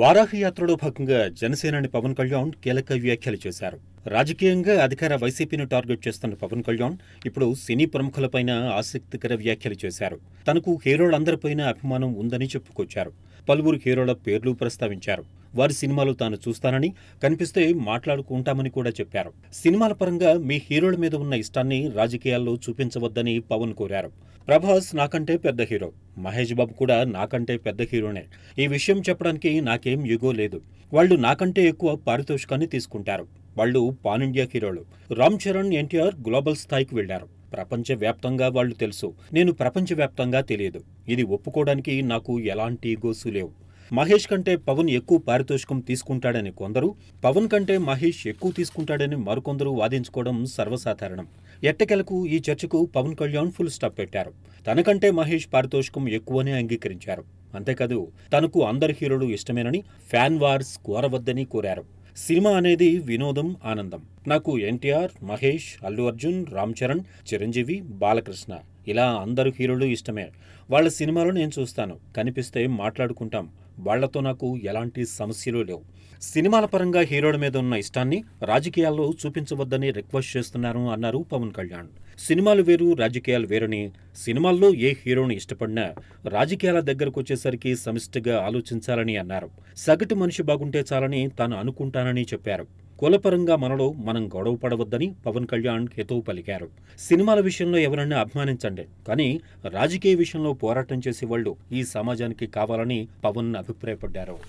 వారాహయాత్రలో భాగంగా జనసేనాని పవన్ కళ్యాణ్ కీలక వ్యాఖ్యలు చేశారు రాజకీయంగా అధికార వైసీపీని టార్గెట్ చేస్తున్న పవన్ కళ్యాణ్ ఇప్పుడు సినీ ప్రముఖులపైన ఆసక్తికర వ్యాఖ్యలు చేశారు తనకు హీరోలందరిపైన అభిమానం ఉందని చెప్పుకొచ్చారు పలువురు హీరోల పేర్లు ప్రస్తావించారు వారి సినిమాలు తాను చూస్తానని కనిపిస్తే మాట్లాడుకుంటామని కూడా చెప్పారు సినిమాల పరంగా మీ హీరోల మీద ఉన్న ఇష్టాన్ని రాజకీయాల్లో చూపించవద్దని పవన్ కోరారు ప్రభాస్ నాకంటే పెద్ద హీరో మహేష్ బాబు కూడా నాకంటే పెద్ద హీరోనే ఈ విషయం చెప్పడానికి నాకేం యుగో లేదు వాళ్ళు నాకంటే ఎక్కువ పారితోషికాన్ని తీసుకుంటారు వాళ్ళు పాన్ ఇండియా హీరోలు రామ్ చరణ్ ఎన్టీఆర్ గ్లోబల్ స్థాయికి వెళ్లారు ప్రపంచవ్యాప్తంగా వాళ్ళు తెలుసు నేను ప్రపంచవ్యాప్తంగా తెలియదు ఇది ఒప్పుకోవడానికి నాకు ఎలాంటి గోసు లేవు మహేష్ కంటే పవన్ ఎక్కువ పారితోషికం తీసుకుంటాడని కొందరు పవన్ కంటే మహేష్ ఎక్కువ తీసుకుంటాడని మరికొందరు వాదించుకోవడం సర్వసాధారణం ఎట్టకెలకు ఈ చర్చకు పవన్ కళ్యాణ్ ఫుల్ స్టాప్ పెట్టారు తనకంటే మహేష్ పారితోషికం ఎక్కువనే అంగీకరించారు అంతేకాదు తనకు అందరి హీరోలు ఇష్టమేనని ఫ్యాన్ వార్స్ కోరవద్దని కోరారు సినిమా అనేది వినోదం ఆనందం నాకు ఎన్టీఆర్ మహేష్ అల్లు అర్జున్ రామ్ చరణ్ చిరంజీవి బాలకృష్ణ ఇలా అందరు హీరోలు ఇష్టమే వాళ్ళ సినిమాలు నేను చూస్తాను కనిపిస్తే మాట్లాడుకుంటాం వాళ్లతో నాకు ఎలాంటి సమస్యలు లేవు సినిమాల పరంగా హీరోల మీద ఉన్న ఇష్టాన్ని రాజకీయాల్లో చూపించవద్దని రిక్వెస్ట్ చేస్తున్నాను అన్నారు పవన్ కళ్యాణ్ సినిమాలు వేరు రాజకీయాలు వేరని సినిమాల్లో ఏ హీరోని ఇష్టపడినా రాజకీయాల దగ్గరకు వచ్చేసరికి సమిష్టిగా ఆలోచించాలని అన్నారు సగటు మనిషి బాగుంటే చాలని తాను అనుకుంటానని చెప్పారు కులపరంగా మనలో మనం గొడవ పడవద్దని పవన్ కళ్యాణ్ హితవు పలికారు సినిమాల విషయంలో ఎవరన్నా అభిమానించండి కానీ రాజకీయ విషయంలో పోరాటం చేసే వాళ్ళు ఈ సమాజానికి కావాలని పవన్ అభిప్రాయపడ్డారు